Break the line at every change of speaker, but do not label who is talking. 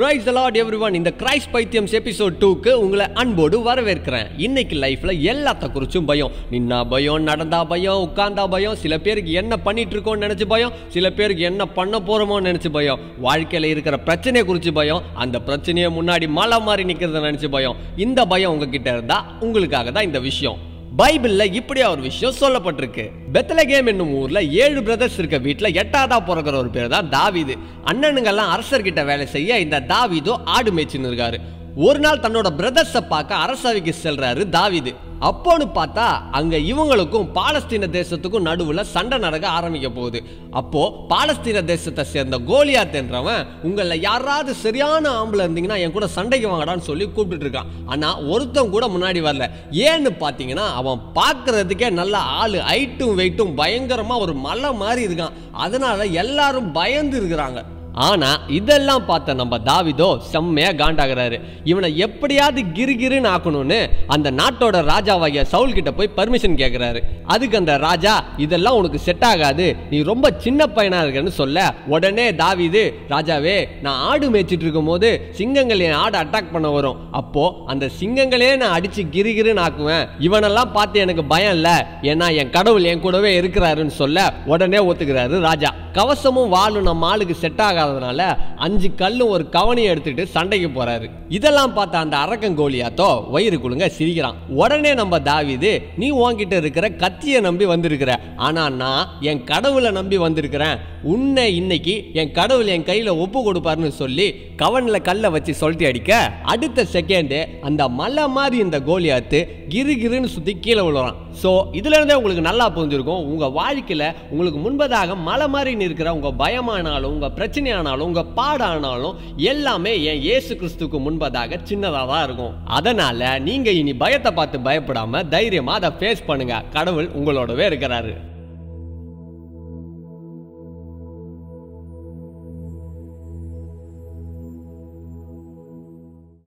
price lord everyone இந்த கிரைஸ் பைத்தியம்ஸ் எபிசோட் டூக்கு உங்களை அன்போடு வரவேற்கிறேன் இன்னைக்கு லைஃப்பில் எல்லாத்த குறிச்சும் பயம் நின்னா பயம் நடந்தா பயம் உட்கார்ந்தா பயம் சில பேருக்கு என்ன பண்ணிட்டு இருக்கோம்னு நினச்சி பயம் சில பேருக்கு என்ன பண்ண போறோமோ நினச்சி பயம் வாழ்க்கையில் இருக்கிற பிரச்சனையை குறித்து பயம் அந்த பிரச்சனையை முன்னாடி மலை மாறி நிற்கிறத நினச்சி பயம் இந்த பயம் உங்ககிட்ட இருந்தால் உங்களுக்காக தான் இந்த விஷயம் பைபிள்ல இப்படியா ஒரு விஷயம் சொல்லப்பட்டிருக்கு பெத்தலகேம் என்னும் ஊர்ல ஏழு பிரதர்ஸ் இருக்க வீட்டுல எட்டாவதா பிறக்கிற ஒரு பேர் தான் தாவிது அண்ணனுங்கெல்லாம் அரசர்கிட்ட வேலை செய்ய இந்த தாவிதோ ஆடு மேய்ச்சின்னு இருக்காரு ஒரு நாள் தன்னோட பிரதர்ஸை பார்க்க அரசவைக்கு செல்றாரு தாவிது அப்போன்னு பார்த்தா அங்க இவங்களுக்கும் பாலஸ்தீன தேசத்துக்கும் நடுவுல சண்டை நடக்க ஆரம்பிக்க போகுது அப்போ பாலஸ்தீன தேசத்தை சேர்ந்த கோலியாத் என்றவன் உங்கள யாராவது சரியான ஆம்பளை இருந்தீங்கன்னா என் கூட சண்டைக்கு வாங்கடான்னு சொல்லி கூப்பிட்டு இருக்கான் ஆனா ஒருத்தன் கூட முன்னாடி வரல ஏன்னு பாத்தீங்கன்னா அவன் பாக்குறதுக்கே நல்ல ஆளு ஹைட்டும் வெயிட்டும் பயங்கரமா ஒரு மலை மாதிரி இருக்கான் அதனால எல்லாரும் பயந்து இருக்கிறாங்க ஆனால் இதெல்லாம் பார்த்த நம்ம தாவிதோ செம்மையாக காண்டாகிறாரு இவனை எப்படியாவது கிருகிருன்னு ஆக்கணும்னு அந்த நாட்டோட ராஜாவாகிய சவுல் கிட்ட போய் பர்மிஷன் கேட்குறாரு அதுக்கு அந்த ராஜா இதெல்லாம் உனக்கு செட் ஆகாது நீ ரொம்ப சின்ன பையனாக இருக்கன்னு சொல்ல உடனே தாவிது ராஜாவே நான் ஆடு மேய்ச்சிட்டு இருக்கும் போது சிங்கங்கள் என் ஆடு அட்டாக் பண்ண வரும் அப்போ அந்த சிங்கங்களே நான் அடிச்சு கிருகிருன்னு ஆக்குவேன் இவனெல்லாம் பார்த்து எனக்கு பயம் இல்லை ஏன்னா என் கடவுள் என் கூடவே இருக்கிறாருன்னு சொல்ல உடனே ஒத்துக்கிறாரு ராஜா கவசமும் வாழும் நம்ம ஆளுக்கு செட் ஆக ஆகாததுனால அஞ்சு கல்லும் ஒரு கவனியை எடுத்துட்டு சண்டைக்கு போறாரு இதெல்லாம் பார்த்த அந்த அரக்கன் கோழியாத்தோ வயிறு குழுங்க சிரிக்கிறான் உடனே நம்ம தாவிது நீ உன்கிட்ட இருக்கிற கத்தியை நம்பி வந்திருக்கிற ஆனா நான் என் கடவுளை நம்பி வந்திருக்கிறேன் உன்னை இன்னைக்கு என் கடவுள் என் கையில ஒப்பு கொடுப்பாருன்னு சொல்லி கவனில் கல்லை வச்சு சொல்லிட்டு அடிக்க அடுத்த செகண்டு அந்த மலை மாதிரி இந்த கோழியாத்து கிரு கிருன்னு சுத்தி கீழே விழுறான் ஸோ இருந்தே உங்களுக்கு நல்லா புரிஞ்சிருக்கும் உங்க வாழ்க்கையில் உங்களுக்கு முன்பதாக மலை மாதிரி இருக்கிற உங்க பயமானாலும் உங்க பிரச்சனை பிரச்சனையானாலும் உங்கள் பாடானாலும் எல்லாமே என் ஏசு கிறிஸ்துக்கு முன்பதாக சின்னதாக தான் இருக்கும் அதனால் நீங்கள் இனி பயத்தை பார்த்து பயப்படாமல் தைரியமாக அதை ஃபேஸ் பண்ணுங்கள் கடவுள் உங்களோடவே இருக்கிறாரு